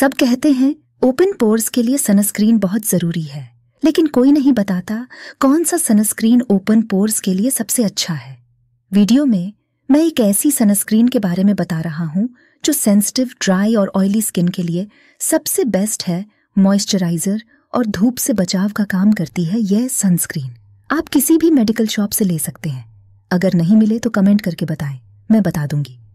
सब कहते हैं ओपन पोर्स के लिए सनस्क्रीन बहुत जरूरी है लेकिन कोई नहीं बताता कौन सा सनस्क्रीन ओपन पोर्स के लिए सबसे अच्छा है वीडियो में मैं एक ऐसी सनस्क्रीन के बारे में बता रहा हूं जो सेंसिटिव ड्राई और ऑयली स्किन के लिए सबसे बेस्ट है मॉइस्चराइजर और धूप से बचाव का काम करती है यह सनस्क्रीन आप किसी भी मेडिकल शॉप से ले सकते हैं अगर नहीं मिले तो कमेंट करके बताएं मैं बता दूंगी